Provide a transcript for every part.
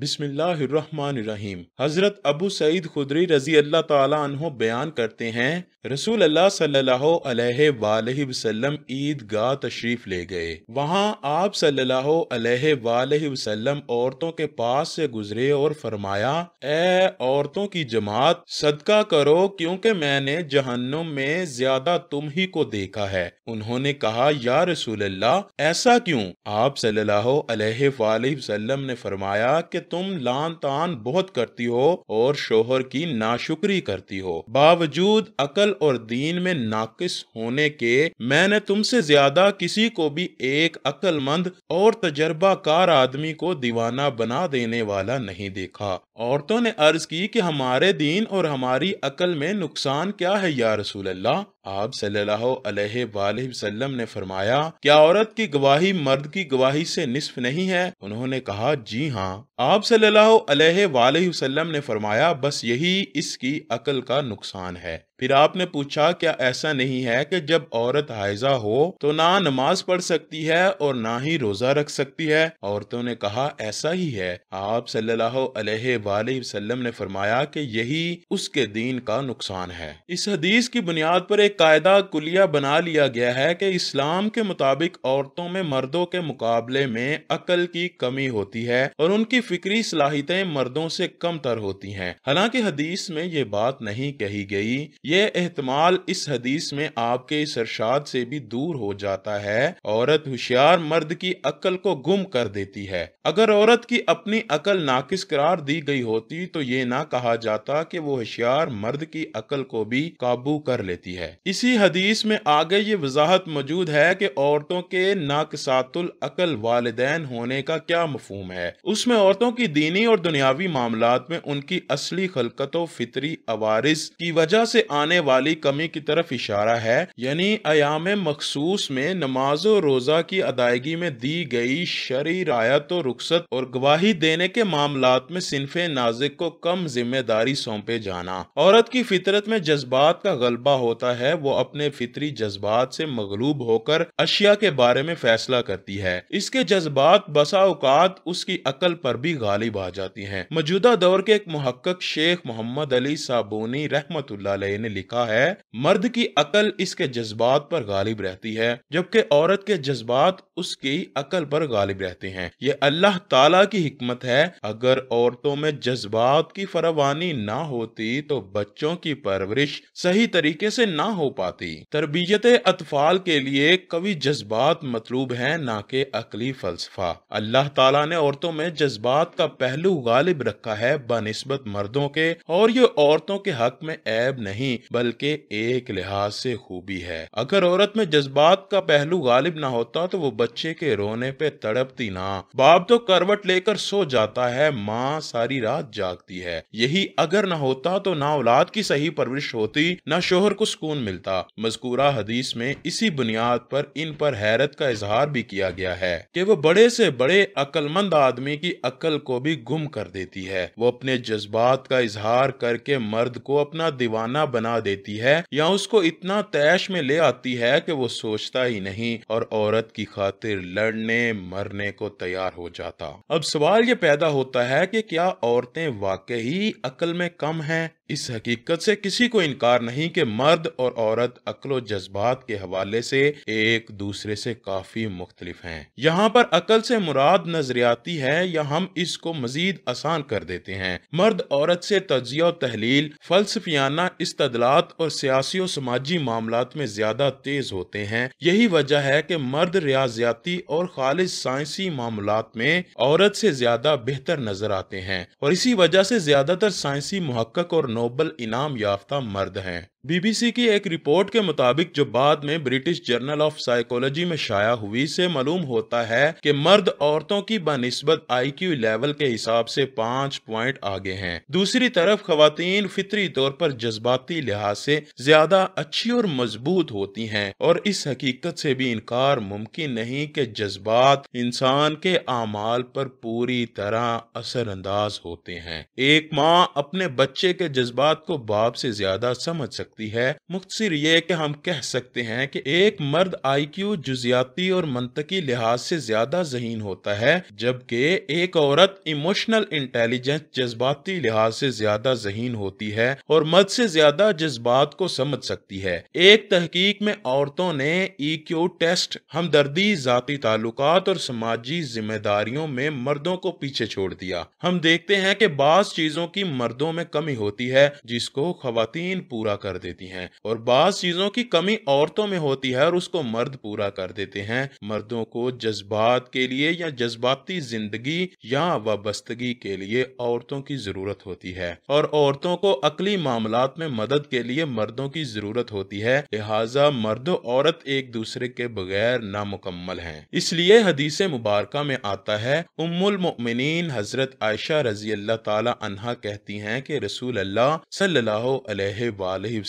बिस्मिल्लाम हज़रत अबू सईद खुदरी रजी अल्लाह तहो बयान करते हैं रसूल अल्लाह सल्लल्लाहु अलैहि वसल्लम ईद गाह तशरीफ़ ले गए वहाँ आप सल्लल्लाहु अलैहि वसल्लम औरतों के पास से गुजरे और फरमाया ए औरतों की जमात सदका करो क्योंकि मैंने जहन्नुम में ज्यादा तुम ही को देखा है उन्होंने कहा या रसूल अल्लाह ऐसा क्यों आप सल्लाह वसलम ने फरमाया कि तुम लान तान बहुत करती हो और शोहर की नाशुक्री करती हो बावजूद अकल और दीन में नाकिस होने के मैंने तुमसे ज्यादा किसी को भी एक अक्लमंद और तजर्बाकार आदमी को दीवाना बना देने वाला नहीं देखा औरतों ने अर्ज की कि हमारे दीन और हमारी अकल में नुकसान क्या है या रसूल अल्लाह आप सल्लल्लाहु अलैहि वसल्लम ने फरमाया क्या औरत की गवाही मर्द की गवाही से निसफ नहीं है उन्होंने कहा जी हाँ आप सल्लल्लाहु अलैहि वसल्लम ने फरमाया बस यही इसकी अकल का नुकसान है फिर आपने पूछा क्या ऐसा नहीं है कि जब औरत हायजा हो तो ना नमाज पढ़ सकती है और ना ही रोजा रख सकती है औरतों ने कहा ऐसा ही है आप सल्लल्लाहु अलैहि वसल्लम ने फरमाया कि यही उसके दीन का नुकसान है इस हदीस की बुनियाद पर एक कायदा कुलिया बना लिया गया है कि इस्लाम के मुताबिक औरतों में मर्दों के मुकाबले में अकल की कमी होती है और उनकी फिक्री सलाहितें मर्दों से तर होती है हालांकि हदीस में ये बात नहीं कही गई यह एहतमाल इस हदीस में आपके इस अरसाद से भी दूर हो जाता है औरत होशियार मर्द की अक्ल को गुम कर देती है अगर औरत की अपनी अकल नाकिस करार दी गई होती तो ये ना कहा जाता कि वो होशियार मर्द की अकल को भी काबू कर लेती है इसी हदीस में आगे ये वजाहत मौजूद है कि औरतों के नाकसातुल अकल वालदेन होने का क्या मफहम है उसमें औरतों की दीनी और दुनियावी मामला में उनकी असली खलकत फितरी अवारिस की वजह से आने वाली कमी की तरफ इशारा है यानी अयाम मखसूस में नमाज रोजा की अदायगी में दी गई शरी रायत और रुखसत और गवाही देने के मामला में सिनफ नाजिक को कम जिम्मेदारी सौंपे जाना औरत की फितरत में जज्बात का गलबा होता है वो अपने फितरी जज्बात से मगलूब होकर अशिया के बारे में फैसला करती है इसके जज्बात बसा औकात उसकी अकल पर भी गालिब आ जाती है मौजूदा दौर के एक महक्क शेख मोहम्मद अली साबोनी रहमत ने ने लिखा है मर्द की अकल इसके जज्बात पर गालिब रहती है जबकि औरत के जज्बात उसकी अकल पर गालिब रहते हैं ये अल्लाह ताला की हिकमत है अगर औरतों में जज्बात की फरवानी ना होती तो बच्चों की परवरिश सही तरीके से ना हो पाती तरबियत अतफाल के लिए कवि जज्बात मतलूब है ना के अकली फलसफा अल्लाह तला ने औरतों में जज्बात का पहलू गालिब रखा है बनस्बत मर्दों के और ये औरतों के हक में ऐब नहीं नहीं बल्कि एक लिहाज से खूबी है अगर औरत में जज्बात का पहलू गालिब ना होता तो वो बच्चे के रोने पे तड़पती ना बाप तो करवट लेकर सो जाता है माँ सारी रात जागती है यही अगर ना होता तो ना औलाद की सही परवरिश होती ना शोहर को सुकून मिलता मजकूरा हदीस में इसी बुनियाद पर इन पर हैरत का इजहार भी किया गया है कि वो बड़े से बड़े अक्लमंद आदमी की अक्ल को भी गुम कर देती है वो अपने जज्बात का इजहार करके मर्द को अपना दीवाना बना बना देती है या उसको इतना तैश में ले आती है कि वो सोचता ही नहीं और औरत की खातिर लड़ने मरने को तैयार हो जाता अब सवाल ये पैदा होता है कि क्या औरतें वाकई अकल में कम हैं इस हकीकत से किसी को इनकार नहीं कि मर्द और औरत अकलो जज्बात के हवाले से एक दूसरे से काफी मुख्तलिफ हैं यहाँ पर अकल से मुराद नजरियाती है या हम इसको मजीद आसान कर देते हैं मर्द औरत से तजिया तहलील फलसफियाना इस बदलात और सियासी और समाजी मामला में ज्यादा तेज होते हैं यही वजह है की मर्द रियाजियाती और खालिज साइंसी मामला में औरत से ज्यादा बेहतर नजर आते हैं और इसी वजह से ज्यादातर साइंसी महक्क और नोबल इनाम याफ्ता मर्द हैं बीबीसी की एक रिपोर्ट के मुताबिक जो बाद में ब्रिटिश जर्नल ऑफ साइकोलॉजी में शाया हुई से मालूम होता है कि मर्द औरतों की बनस्बत आईक्यू लेवल के हिसाब से पाँच प्वाइंट आगे हैं दूसरी तरफ खातन फितरी तौर पर जज्बाती लिहाज से ज्यादा अच्छी और मजबूत होती हैं और इस हकीकत से भी इनकार मुमकिन नहीं के जज्बात इंसान के अमाल पर पूरी तरह असरअंदाज होते हैं एक माँ अपने बच्चे के जज्बात को बाप से ज्यादा समझ सकती सकती है मुख्तर ये कि हम कह सकते हैं कि एक मर्द आई क्यू जुजियाती और मनतकी लिहाज से ज्यादा जहीन होता है जबकि एक औरत इमोशनल इंटेलिजेंस जज्बाती लिहाज से ज्यादा जहीन होती है और मर्द से ज्यादा जज्बात को समझ सकती है एक तहकीक में औरतों ने ई e क्यू टेस्ट हमदर्दी जाती ताल्लुक और समाजी जिम्मेदारियों में मर्दों को पीछे छोड़ दिया हम देखते हैं कि बास चीजों की मर्दों में कमी होती है जिसको खातन पूरा कर देती हैं और बाज चीजों की कमी औरतों में होती है और उसको मर्द पूरा कर देते हैं मर्दों को जज्बात के लिए या जज्बाती जिंदगी या वाबस्तगी के लिए औरतों की जरूरत होती है और औरतों को अकली मामला में मदद के लिए मर्दों की जरूरत होती है लिहाजा मर्द औरत एक दूसरे के बगैर नामुकम्मल है इसलिए हदीस मुबारक में आता है उम्मुल मोमिनीन हजरत आयशा रजी अल्लाह तला कहती है की रसूल अल्लाह सल्लल्लाहु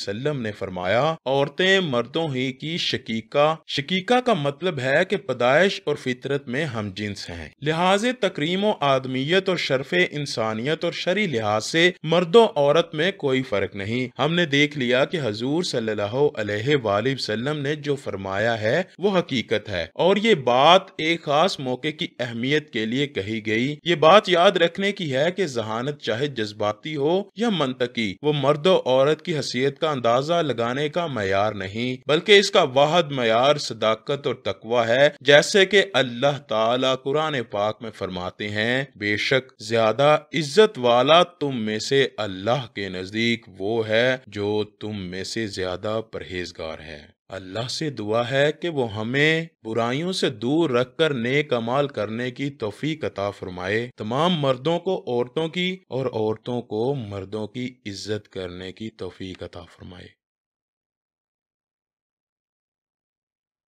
वसल्लम ने फरमाया औरतें मर्दों ही की शकीका शकीका का मतलब है कि पदाइश और फितरत में हम जिन्स हैं लिहाज तकरीम आदमियत और शर्फ इंसानियत और शरी लिहाज से मर्दों औरत में कोई फर्क नहीं हमने देख लिया की हजूर सल्लल्लाहु अलैहि वसल्लम ने जो फरमाया है वो हकीकत है और ये बात एक खास मौके की अहमियत के लिए कही गई ये बात याद रखने की है कि जहानत चाहे जज्बाती हो या मनतकी वो मर्द औरत की हसीियत का अंदाजा लगाने का मैार नहीं बल्कि इसका वाहद मैार सदाकत और तकवा है जैसे कि अल्लाह ताला कुरान पाक में फरमाते हैं बेशक ज्यादा इज्जत वाला तुम में से अल्लाह के नजदीक वो है जो तुम में से ज्यादा परहेजगार है अल्लाह से दुआ है कि वो हमें बुराइयों से दूर रखकर नेक अमाल करने की तोफ़ी अता फरमाए तमाम मर्दों को औरतों की और औरतों को मर्दों की इज्जत करने की तोफीक अता फरमाए